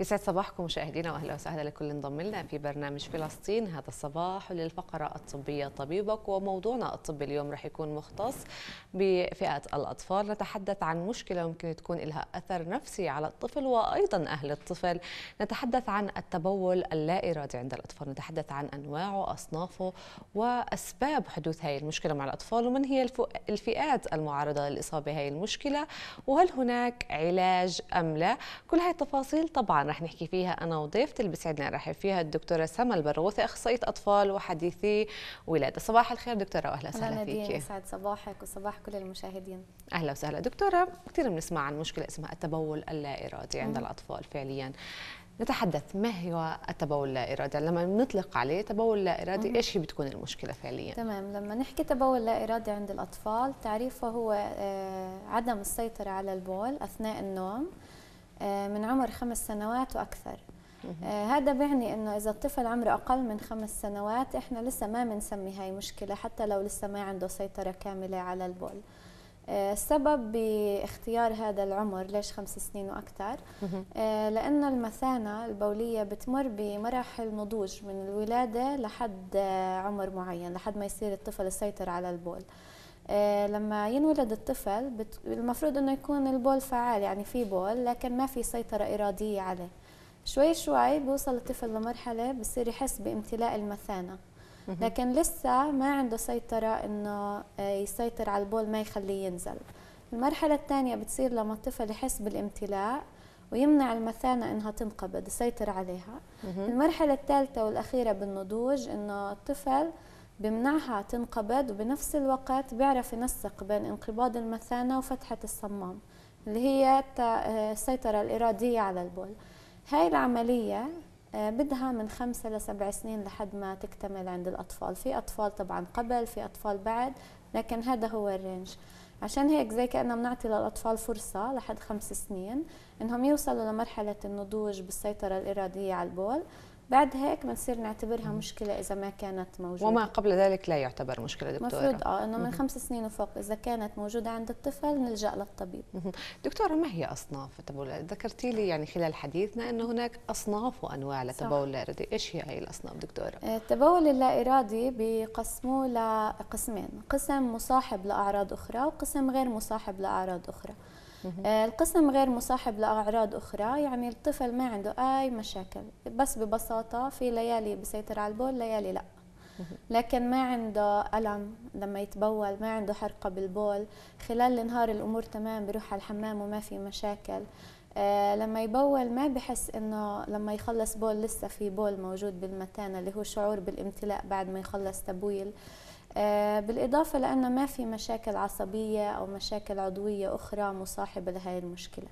يسعد صباحكم مشاهدينا واهلا وسهلا لكل انضم لنا في برنامج فلسطين هذا الصباح للفقره الطبيه طبيبك وموضوعنا الطبي اليوم راح يكون مختص بفئه الاطفال نتحدث عن مشكله ممكن تكون لها اثر نفسي على الطفل وايضا اهل الطفل نتحدث عن التبول اللا ارادي عند الاطفال نتحدث عن انواعه اصنافه واسباب حدوث هذه المشكله مع الاطفال ومن هي الفئات المعرضه للاصابه بهذه المشكله وهل هناك علاج ام لا كل هذه التفاصيل طبعا رح نحكي فيها انا وضيفتي اللي بيسعدنا ارحب فيها الدكتوره سما البرغوثي اخصائيه اطفال وحديثي ولاده صباح الخير دكتوره واهلا وسهلا فيك يسعد صباحك وصباح كل المشاهدين اهلا وسهلا دكتوره كثير بنسمع عن مشكله اسمها التبول اللا ارادي عند الاطفال فعليا نتحدث ما هو التبول اللا إرادي يعني لما نطلق عليه تبول لا إرادي إيش هي بتكون المشكلة فعليا تمام لما نحكي تبول لا إرادي عند الأطفال تعريفه هو آه، عدم السيطرة على البول أثناء النوم آه، من عمر خمس سنوات واكثر آه، هذا بيعني انه اذا الطفل عمره اقل من خمس سنوات احنا لسه ما بنسمي هاي مشكله حتى لو لسه ما عنده سيطره كامله على البول آه، السبب باختيار هذا العمر ليش خمس سنين واكثر لانه المثانه البوليه بتمر بمراحل نضوج من الولاده لحد عمر معين لحد ما يصير الطفل يسيطر على البول آه، لما ينولد الطفل بت... المفروض انه يكون البول فعال يعني في بول لكن ما في سيطره اراديه عليه شوي شوي بوصل الطفل لمرحله بصير يحس بامتلاء المثانه لكن لسه ما عنده سيطره انه آه، يسيطر على البول ما يخليه ينزل المرحله الثانيه بتصير لما الطفل يحس بالامتلاء ويمنع المثانة إنها تنقبض يسيطر عليها المرحلة الثالثة والأخيرة بالنضوج إنه الطفل بمنعها تنقبض وبنفس الوقت بيعرف ينسق بين انقباض المثانة وفتحة الصمام اللي هي آه، السيطرة الإرادية على البول هاي العملية آه، بدها من خمسة لسبع سنين لحد ما تكتمل عند الأطفال في أطفال طبعا قبل في أطفال بعد لكن هذا هو الرينج عشان هيك زي كأننا بنعطي للأطفال فرصة لحد خمس سنين إنهم يوصلوا لمرحلة النضوج بالسيطرة الإرادية على البول بعد هيك بنصير نعتبرها مشكله اذا ما كانت موجوده وما قبل ذلك لا يعتبر مشكله دكتوره المفروض اه انه من خمس سنين وفوق اذا كانت موجوده عند الطفل نلجا للطبيب دكتوره ما هي اصناف التبول ذكرتي لي يعني خلال حديثنا انه هناك اصناف وانواع للتبول لا ارادي ايش هي هي الاصناف دكتوره آه، التبول اللا ارادي بقسموه لقسمين قسم مصاحب لاعراض اخرى وقسم غير مصاحب لاعراض اخرى آه، القسم غير مصاحب لاعراض اخرى يعني الطفل ما عنده اي مشاكل بس ببساطه في ليالي بسيطر على البول ليالي لا لكن ما عنده ألم لما يتبول ما عنده حرقة بالبول خلال النهار الأمور تمام بروح على الحمام وما في مشاكل آه لما يبول ما بحس انه لما يخلص بول لسه في بول موجود بالمتانه اللي هو شعور بالامتلاء بعد ما يخلص تبويل آه، بالإضافة لأنه ما في مشاكل عصبية أو مشاكل عضوية أخرى مصاحبة لهذه المشكلة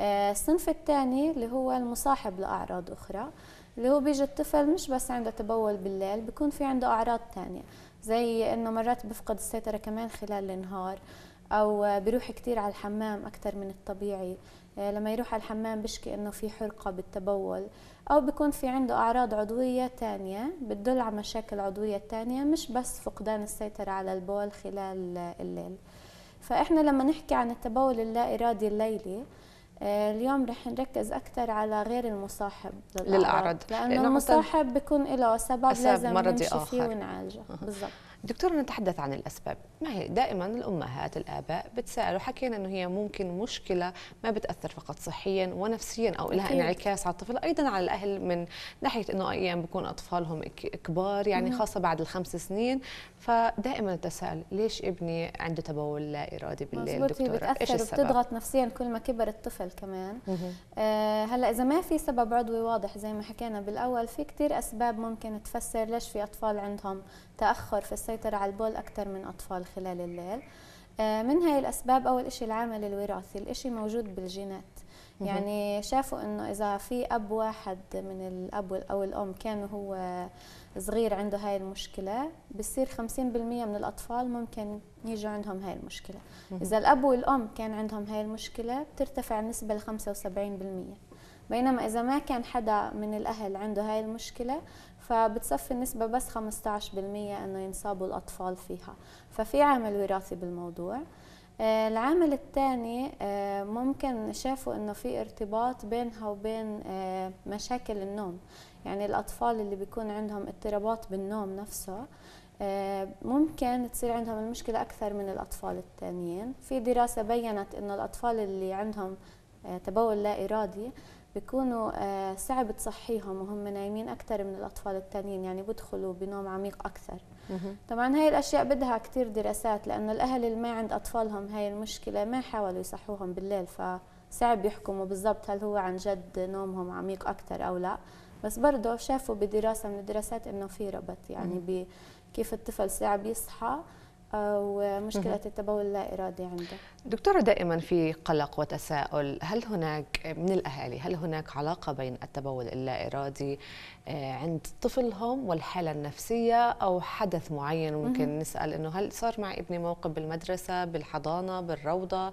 آه، الصنف الثاني اللي هو المصاحب لأعراض أخرى اللي هو بيجي الطفل مش بس عنده تبول بالليل بيكون في عنده أعراض تانية زي إنه مرات بفقد السيطرة كمان خلال النهار او بيروح كثير على الحمام اكثر من الطبيعي آه، لما يروح على الحمام بشكي انه في حرقه بالتبول او بيكون في عنده اعراض عضويه تانية بتدل على مشاكل عضويه تانية مش بس فقدان السيطره على البول خلال الليل فاحنا لما نحكي عن التبول اللا ارادي الليلي آه، اليوم رح نركز اكثر على غير المصاحب للاعراض, للأعراض. لانه المصاحب بيكون له سبب لازم نمشي فيه ونعالجه بالضبط دكتور نتحدث عن الأسباب ما هي دائما الأمهات الآباء بتسألوا حكينا أنه هي ممكن مشكلة ما بتأثر فقط صحيا ونفسيا أو لها انعكاس على الطفل أيضا على الأهل من ناحية أنه أيام بكون أطفالهم كبار يعني خاصة بعد الخمس سنين فدائما تسأل ليش ابني عنده تبول لا إرادي بالليل دكتور بتأثر إيش السبب؟ وبتضغط نفسيا كل ما كبر الطفل كمان آه هلا إذا ما في سبب عضوي واضح زي ما حكينا بالأول في كثير أسباب ممكن تفسر ليش في أطفال عندهم تاخر في السيطره على البول اكثر من اطفال خلال الليل آه، من هاي الاسباب اول شيء العامل الوراثي الشيء موجود بالجينات يعني شافوا انه اذا في اب واحد من الاب او الام كان هو صغير عنده هاي المشكله بصير 50% من الاطفال ممكن يجوا عندهم هاي المشكله اذا الاب والام كان عندهم هاي المشكله بترتفع النسبه ل 75% بينما إذا ما كان حدا من الأهل عنده هاي المشكلة فبتصفي النسبة بس 15% أنه ينصابوا الأطفال فيها ففي عامل وراثي بالموضوع آه، العامل الثاني آه، ممكن شافوا انه في ارتباط بينها وبين آه، مشاكل النوم يعني الاطفال اللي بيكون عندهم اضطرابات بالنوم نفسه ممكن تصير عندهم المشكلة أكثر من الأطفال الثانيين في دراسة بيّنت أنه الأطفال اللي عندهم تبول لا إرادي بيكونوا آه، صعب تصحيهم وهم نايمين اكثر من الاطفال الثانيين يعني بدخلوا بنوم عميق اكثر طبعا هاي الاشياء بدها كثير دراسات لانه الاهل اللي ما عند اطفالهم هاي المشكله ما حاولوا يصحوهم بالليل فصعب يحكموا بالضبط هل هو عن جد نومهم عميق اكثر او لا بس برضه شافوا بدراسه من الدراسات انه في ربط يعني بكيف الطفل صعب يصحى ومشكله التبول اللا ارادي عنده دكتوره دائما في قلق وتساؤل هل هناك من الاهالي هل هناك علاقه بين التبول اللا ارادي آه، عند طفلهم والحاله النفسيه او حدث معين ممكن نسال انه هل صار مع ابني موقف بالمدرسه بالحضانه بالروضه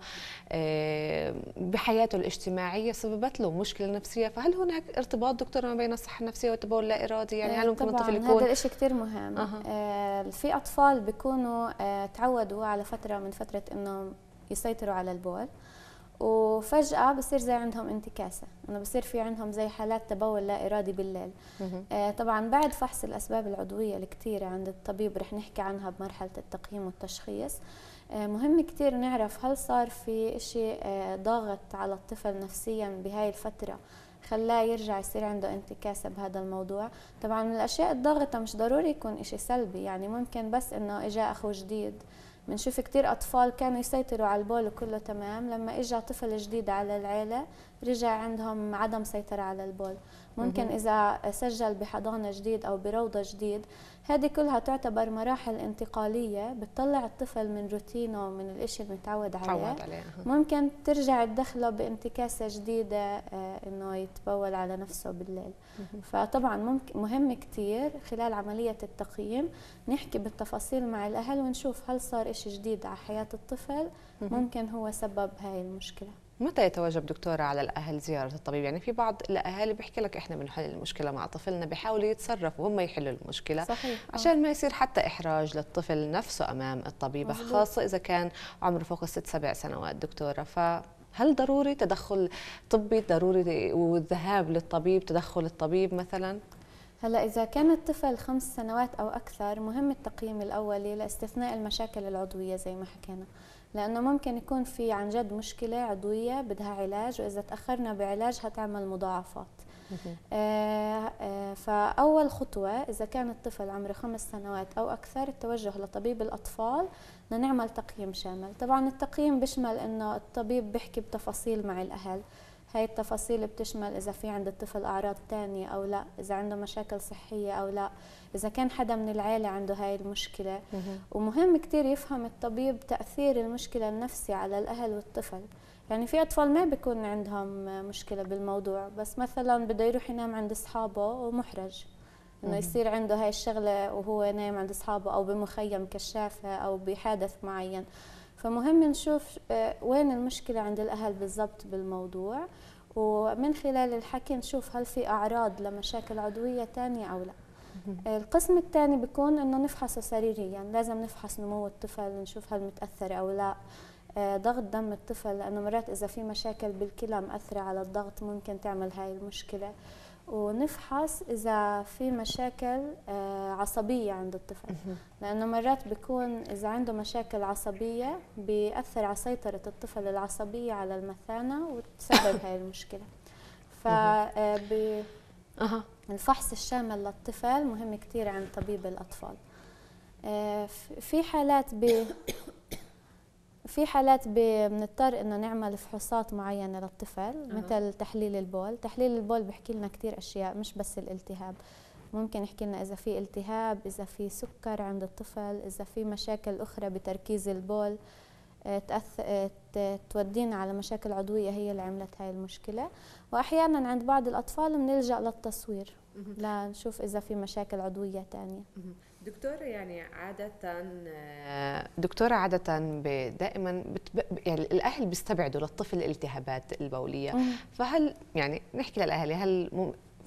آه، بحياته الاجتماعيه سببت له مشكله نفسيه فهل هناك ارتباط دكتوره ما بين الصحه النفسيه والتبول اللا ارادي يعني آه، هل ممكن الطفل يكون هذا الشيء كثير مهم أه. في اطفال بيكونوا آه، تعودوا على فتره من فتره انه يسيطروا على البول وفجأة بصير زي عندهم انتكاسة أنه بصير في عندهم زي حالات تبول لا إرادي بالليل آه، طبعا بعد فحص الأسباب العضوية الكتيرة عند الطبيب رح نحكي عنها بمرحلة التقييم والتشخيص آه، مهم كتير نعرف هل صار في إشي ضاغط على الطفل نفسيا بهاي الفترة خلاه يرجع يصير عنده انتكاسه بهذا الموضوع طبعا من الاشياء الضاغطه مش ضروري يكون شيء سلبي يعني ممكن بس انه إجا اخو جديد بنشوف كثير اطفال كانوا يسيطروا على البول وكله تمام لما إجا طفل جديد على العيله رجع عندهم عدم سيطره على البول ممكن اذا سجل بحضانه جديد او بروضه جديد هذه كلها تعتبر مراحل انتقاليه بتطلع الطفل من روتينه من الاشي اللي متعود عليه عليه ممكن ترجع تدخله بانتكاسه جديده آه، انه يتبول على نفسه بالليل فطبعا ممكن مهم كثير خلال عمليه التقييم نحكي بالتفاصيل مع الاهل ونشوف هل صار اشي جديد على حياه الطفل ممكن هو سبب هاي المشكله متى يتوجب دكتورة على الأهل زيارة الطبيب؟ يعني في بعض الأهالي بيحكي لك إحنا بنحل المشكلة مع طفلنا بيحاولوا يتصرفوا هم يحلوا المشكلة صحيح. آه. عشان ما يصير حتى إحراج للطفل نفسه أمام الطبيبة مزبوط. خاصة إذا كان عمره فوق الست سبع سنوات دكتورة ف هل ضروري تدخل طبي ضروري والذهاب للطبيب تدخل الطبيب مثلا هلا اذا كان الطفل خمس سنوات او اكثر مهم التقييم الاولي لاستثناء المشاكل العضويه زي ما حكينا لأنه ممكن يكون في عن جد مشكلة عضوية بدها علاج وإذا تأخرنا بعلاجها تعمل مضاعفات آه، آه، فأول خطوة إذا كان الطفل عمره خمس سنوات أو أكثر التوجه لطبيب الأطفال لنعمل تقييم شامل طبعا التقييم بيشمل أنه الطبيب بيحكي بتفاصيل مع الأهل هاي التفاصيل بتشمل إذا في عند الطفل أعراض تانية أو لا إذا عنده مشاكل صحية أو لا إذا كان حدا من العيلة عنده هاي المشكلة ومهم كتير يفهم الطبيب تأثير المشكلة النفسي على الأهل والطفل يعني في أطفال ما بيكون عندهم مشكلة بالموضوع بس مثلا بده يروح ينام عند أصحابه ومحرج انه يصير عنده هاي الشغله وهو نايم عند اصحابه او بمخيم كشافه او بحادث معين فمهم نشوف آه، وين المشكلة عند الأهل بالضبط بالموضوع ومن خلال الحكي نشوف هل في أعراض لمشاكل عضوية تانية أو لا آه، القسم الثاني بيكون انه نفحصه سريريا يعني لازم نفحص نمو الطفل نشوف هل متاثر او لا آه، ضغط دم الطفل لانه مرات اذا في مشاكل بالكلى مأثره على الضغط ممكن تعمل هاي المشكله ونفحص اذا في مشاكل آه، عصبيه عند الطفل لانه مرات بيكون اذا عنده مشاكل عصبيه بياثر على سيطره الطفل العصبيه على المثانه وتسبب هاي المشكله ف آه، الفحص الشامل للطفل مهم كثير عند طبيب الاطفال آه، في حالات في حالات بنضطر انه نعمل فحوصات معينه للطفل أه. مثل تحليل البول تحليل البول بيحكي لنا كثير اشياء مش بس الالتهاب ممكن يحكي لنا اذا في التهاب اذا في سكر عند الطفل اذا في مشاكل اخرى بتركيز البول آه، آه، تودينا على مشاكل عضويه هي اللي عملت هاي المشكله واحيانا عند بعض الاطفال بنلجا للتصوير لنشوف اذا في مشاكل عضويه ثانيه دكتورة يعني عادة آه، دكتورة عادة دائما بتب... يعني الأهل بيستبعدوا للطفل التهابات البولية فهل يعني نحكي للأهل هل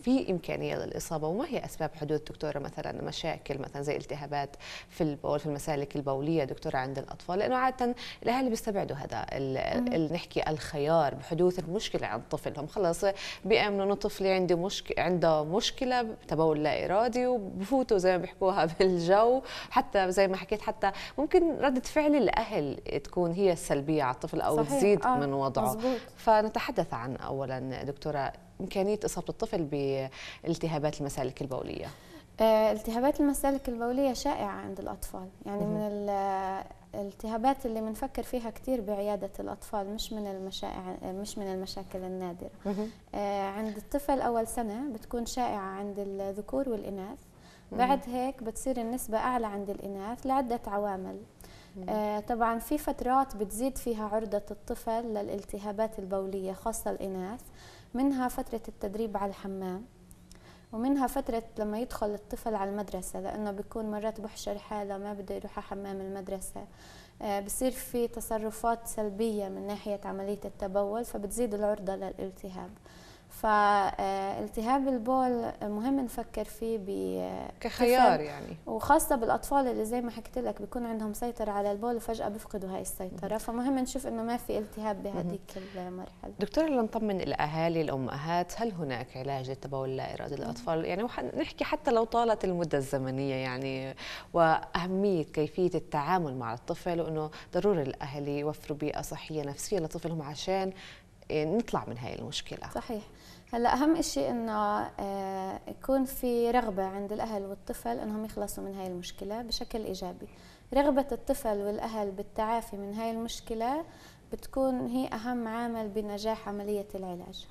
في امكانيه للاصابه وما هي اسباب حدوث دكتوره مثلا مشاكل مثلا زي التهابات في البول في المسالك البوليه دكتوره عند الاطفال لانه عاده الاهالي بيستبعدوا هذا اللي نحكي الخيار بحدوث المشكله عند طفلهم خلص بيامنوا انه طفلي عندي مشكله عنده مشكله تبول لا ارادي وبفوتوا زي ما بيحكوها بالجو حتى زي ما حكيت حتى ممكن رده فعل الاهل تكون هي السلبيه على الطفل او صحيح. تزيد آه. من وضعه مزبوط. فنتحدث عن اولا دكتوره امكانيه اصابه الطفل بالتهابات المسالك البوليه آه، التهابات المسالك البوليه شائعه عند الاطفال يعني من الالتهابات آه، اللي بنفكر فيها كثير بعياده الاطفال مش من المشائع مش من المشاكل النادره آه، عند الطفل اول سنه بتكون شائعه عند الذكور والاناث بعد هيك بتصير النسبه اعلى عند الاناث لعده عوامل طبعا في فترات بتزيد فيها عرضة الطفل للالتهابات البولية خاصة الإناث منها فترة التدريب على الحمام ومنها فترة لما يدخل الطفل على المدرسة لأنه بيكون مرات بحشر حاله ما بده يروح على حمام المدرسة آه، بصير في تصرفات سلبية من ناحية عملية التبول فبتزيد العرضة للالتهاب فالتهاب البول مهم نفكر فيه ب كخيار يعني وخاصه بالاطفال اللي زي ما حكيت لك بيكون عندهم سيطره على البول وفجاه بيفقدوا هاي السيطره فمهم نشوف انه ما في التهاب بهذيك المرحله دكتوره لنطمن الاهالي الامهات هل هناك علاج للتبول لا ارادي للاطفال يعني نحكي حتى لو طالت المده الزمنيه يعني واهميه كيفيه التعامل مع الطفل وانه ضروري الاهالي يوفروا بيئه صحيه نفسيه لطفلهم عشان إيه، نطلع من هاي المشكله صحيح هلا اهم شيء انه آه، يكون في رغبه عند الاهل والطفل انهم يخلصوا من هاي المشكله بشكل ايجابي رغبه الطفل والاهل بالتعافي من هاي المشكله بتكون هي اهم عامل بنجاح عمليه العلاج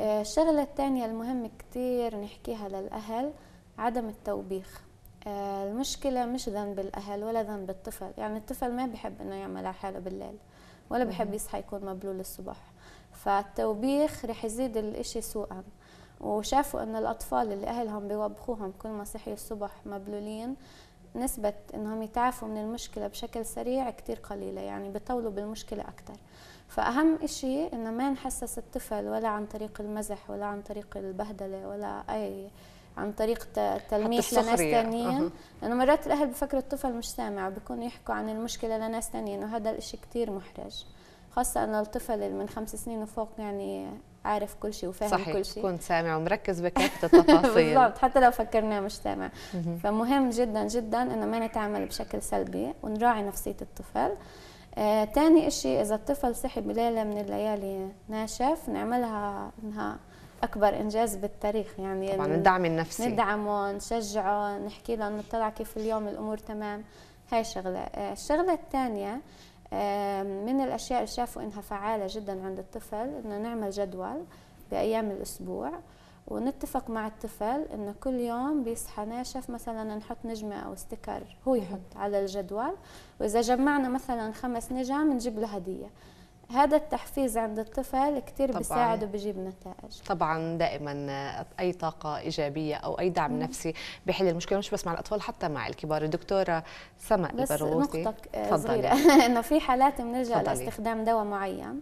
آه، الشغله الثانيه المهم كثير نحكيها للاهل عدم التوبيخ آه، المشكلة مش ذنب الأهل ولا ذنب الطفل يعني الطفل ما بحب أنه يعمل على حاله بالليل ولا بحب يصحى يكون مبلول الصبح فالتوبيخ رح يزيد الإشي سوءا وشافوا أن الأطفال اللي أهلهم بيوبخوهم كل ما صحيوا الصبح مبلولين نسبة أنهم يتعافوا من المشكلة بشكل سريع كتير قليلة يعني بيطولوا بالمشكلة أكتر فأهم إشي إنه ما نحسس الطفل ولا عن طريق المزح ولا عن طريق البهدلة ولا أي عن طريق تلميح لناس ثانيين لانه مرات الاهل بفكروا الطفل مش سامع بيكونوا يحكوا عن المشكله لناس ثانيين وهذا الشيء كثير محرج خاصه ان الطفل اللي من خمس سنين وفوق يعني عارف كل شيء وفاهم صحيح. كل شيء صحيح سامع ومركز بكافه التفاصيل بالضبط حتى لو فكرناه مش سامع فمهم جدا جدا انه ما نتعامل بشكل سلبي ونراعي نفسيه الطفل آه، تاني إذا الطفل صحي بليلة من الليالي ناشف نعملها إنها أكبر إنجاز بالتاريخ يعني طبعا الدعم النفسي ندعمه نشجعه نحكي له إنه طلع كيف اليوم الأمور تمام هاي شغلة آه، الشغلة الثانية من الأشياء اللي شافوا إنها فعالة جدا عند الطفل إنه نعمل جدول بأيام الأسبوع ونتفق مع الطفل انه كل يوم بيصحى ناشف مثلا نحط نجمه او ستيكر هو يحط على الجدول واذا جمعنا مثلا خمس نجم نجيب له هديه هذا التحفيز عند الطفل كثير بيساعده بجيب نتائج طبعا دائما اي طاقه ايجابيه او اي دعم مم. نفسي بحل المشكله مش بس مع الاطفال حتى مع الكبار الدكتوره سماء بس تفضلي نقطه انه في حالات بنرجع لاستخدام دواء معين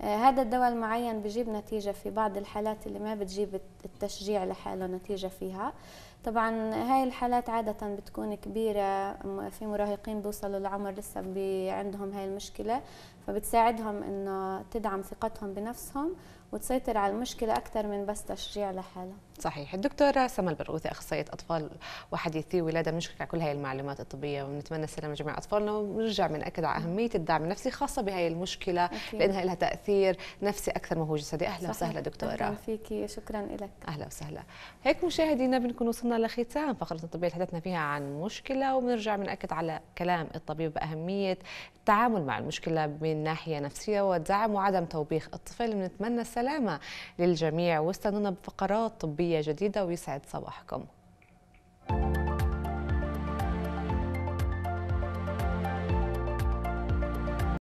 آه، هذا الدواء المعين بجيب نتيجة في بعض الحالات اللي ما بتجيب التشجيع لحاله نتيجة فيها طبعا هاي الحالات عادة بتكون كبيرة في مراهقين بوصلوا لعمر لسه عندهم هاي المشكلة فبتساعدهم انه تدعم ثقتهم بنفسهم وتسيطر على المشكله اكثر من بس تشجيع لحالها صحيح الدكتوره سما البرغوثي اخصائيه اطفال وحديثي ولاده بنشكرك على كل هاي المعلومات الطبيه ونتمنى السلامة لجميع اطفالنا ونرجع بناكد على اهميه الدعم النفسي خاصه بهاي المشكله أكيد. لانها لها تاثير نفسي اكثر ما هو جسدي اهلا وسهلا دكتوره اهلا فيكي شكرا لك اهلا وسهلا هيك مشاهدينا بنكون وصلنا لختام فقره الطبيه اللي تحدثنا فيها عن مشكله وبنرجع بناكد على كلام الطبيب باهميه التعامل مع المشكله من من ناحية نفسية ودعم وعدم توبيخ الطفل نتمنى السلامة للجميع واستنونا بفقرات طبية جديدة ويسعد صباحكم